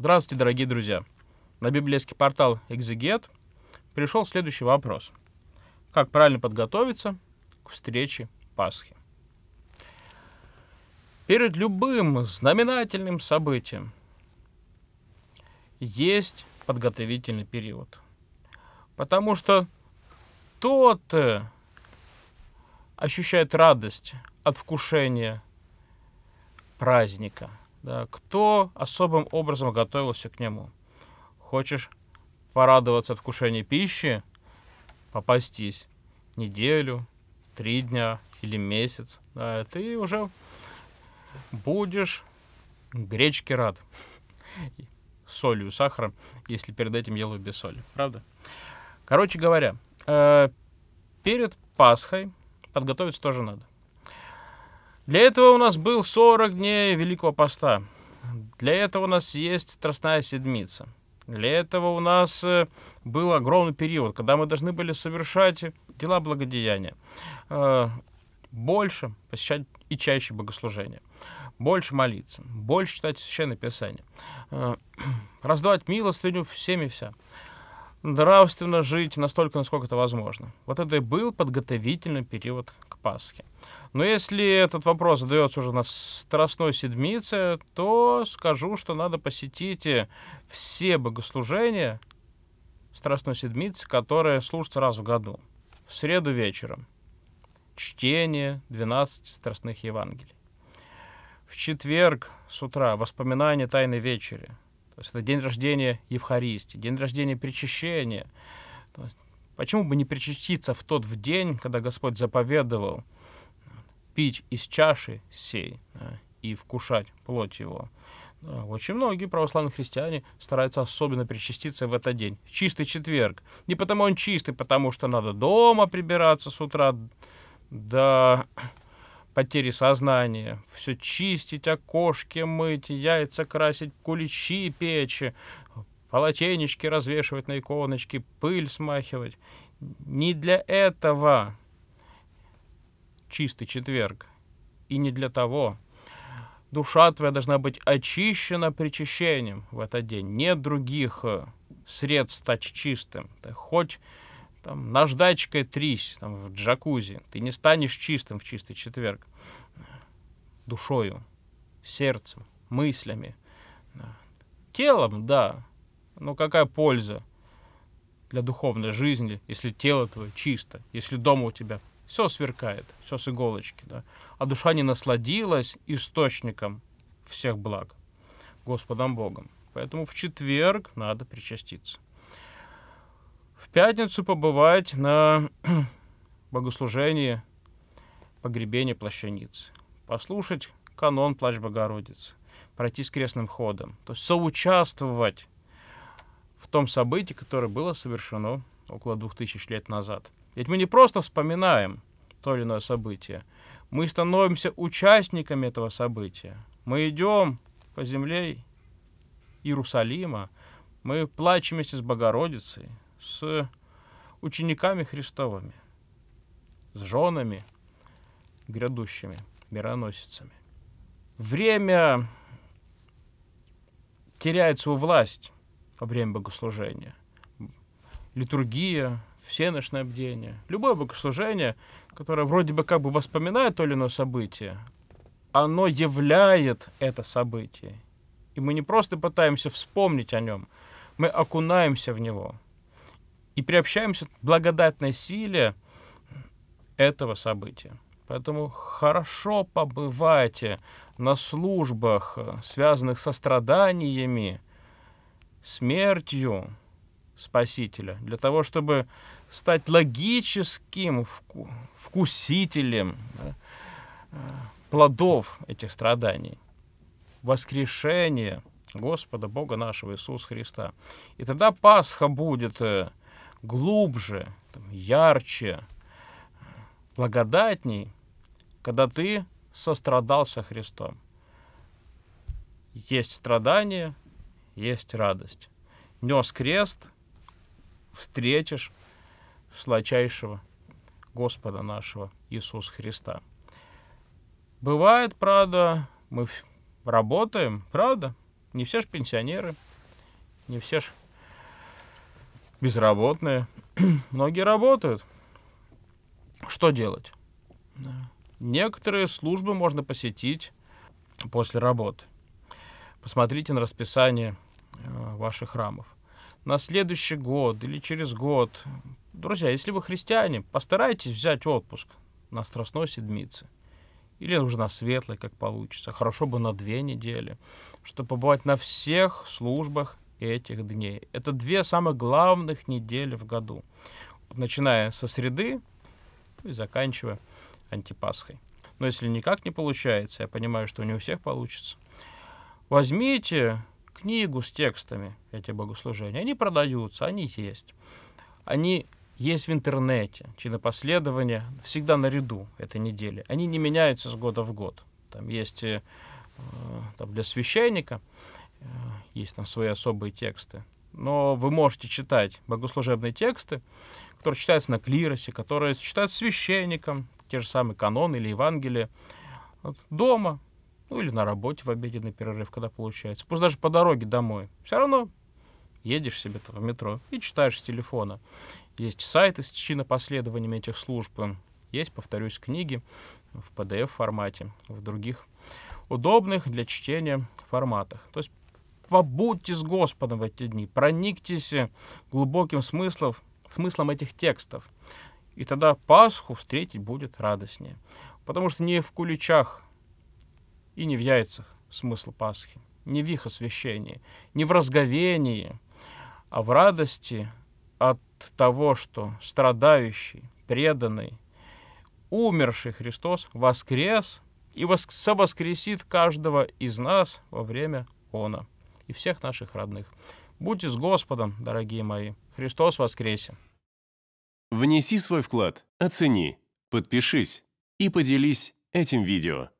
Здравствуйте, дорогие друзья! На библейский портал Exeget пришел следующий вопрос. Как правильно подготовиться к встрече Пасхи? Перед любым знаменательным событием есть подготовительный период. Потому что тот э, ощущает радость от вкушения праздника – да, э, кто особым образом готовился к нему? Хочешь порадоваться от вкушения пищи? Попастись неделю, три дня или месяц. Да, э, ты уже будешь гречке рад. Солью, сахаром, если перед этим ел без соли. Правда? Короче говоря, э, перед Пасхой подготовиться тоже надо. Для этого у нас был 40 дней Великого Поста. Для этого у нас есть Страстная Седмица. Для этого у нас э, был огромный период, когда мы должны были совершать дела благодеяния. Э, больше посещать и чаще богослужения. Больше молиться, больше читать Священное Писание. Э, раздавать милостыню всеми вся. Нравственно жить настолько, насколько это возможно. Вот это и был подготовительный период к Пасхе. Но если этот вопрос задается уже на Страстной Седмице, то скажу, что надо посетить э, все богослужения Страстной Седмицы, которые служатся раз в году, в среду вечером. Чтение 12 Страстных Евангелий. В четверг с утра воспоминания Тайной Вечери. То есть это день рождения Евхаристии, день рождения Причащения. Почему бы не причаститься в тот в день, когда Господь заповедовал – пить из чаши сей да, и вкушать плоть его. Да, очень многие православные христиане стараются особенно причаститься в этот день. Чистый четверг. Не потому он чистый, потому что надо дома прибираться с утра до потери сознания. Все чистить, окошки мыть, яйца красить, куличи печи, полотенечки развешивать на иконочки, пыль смахивать. Не для этого чистый четверг. И не для того. Душа твоя должна быть очищена причащением в этот день. Нет других э, средств стать чистым. Ты хоть там, наждачкой трись там, в джакузи. Ты не станешь чистым в чистый четверг. Душою, сердцем, мыслями. Телом, да, но какая польза для духовной жизни, если тело твое чисто, если дома у тебя все сверкает, все с иголочки, да. А душа не насладилась источником всех благ, Господом Богом. Поэтому в четверг надо причаститься. В пятницу побывать на богослужении погребения плащаницы. Послушать канон Плащ Богородицы. Пройти с крестным ходом. То есть соучаствовать в том событии, которое было совершено около двух тысяч лет назад – ведь мы не просто вспоминаем то или иное событие, мы становимся участниками этого события. Мы идем по земле Иерусалима, мы плачем вместе с Богородицей, с учениками Христовыми, с женами грядущими, мироносицами. Время теряет свою власть во время богослужения – литургия, всеночное бдение, любое богослужение, которое вроде бы как бы воспоминает то или иное событие, оно являет это событие. И мы не просто пытаемся вспомнить о нем, мы окунаемся в него и приобщаемся к благодатной силе этого события. Поэтому хорошо побывайте на службах, связанных со страданиями, смертью, Спасителя, для того, чтобы стать логическим вку вкусителем да, э, плодов этих страданий, воскрешения Господа Бога нашего Иисуса Христа. И тогда Пасха будет э, глубже, ярче, благодатней, когда ты сострадал со Христом. Есть страдание, есть радость. Нес крест — встретишь сладчайшего Господа нашего Иисуса Христа. Бывает, правда, мы работаем, правда, не все же пенсионеры, не все же безработные. Многие работают. Что делать? Некоторые службы можно посетить после работы. Посмотрите на расписание э, ваших храмов на следующий год или через год. Друзья, если вы христиане, постарайтесь взять отпуск на Страстной Седмице. Или уже на Светлой, как получится. Хорошо бы на две недели, чтобы побывать на всех службах этих дней. Это две самых главных недели в году. Начиная со среды и заканчивая антипасхой. Но если никак не получается, я понимаю, что не у всех получится, возьмите книгу с текстами, эти богослужения. Они продаются, они есть. Они есть в интернете, чинопоследования всегда наряду этой недели. Они не меняются с года в год. Там есть э, там для священника, э, есть там свои особые тексты. Но вы можете читать богослужебные тексты, которые читаются на клиросе, которые читаются священником, те же самые каноны или Евангелия, вот, дома, ну или на работе в обеденный перерыв, когда получается. Пусть даже по дороге домой. Все равно едешь себе в метро и читаешь с телефона. Есть сайты с чинопоследованием этих служб. Есть, повторюсь, книги в PDF-формате, в других удобных для чтения форматах. То есть побудьте с Господом в эти дни, прониктесь глубоким смыслом, смыслом этих текстов. И тогда Пасху встретить будет радостнее. Потому что не в куличах и не в яйцах смысл Пасхи, не в их освящении, не в разговении, а в радости от того, что страдающий, преданный, умерший Христос воскрес и совоскресит каждого из нас во время она и всех наших родных. Будьте с Господом, дорогие мои. Христос воскресе! Внеси свой вклад, оцени, подпишись и поделись этим видео.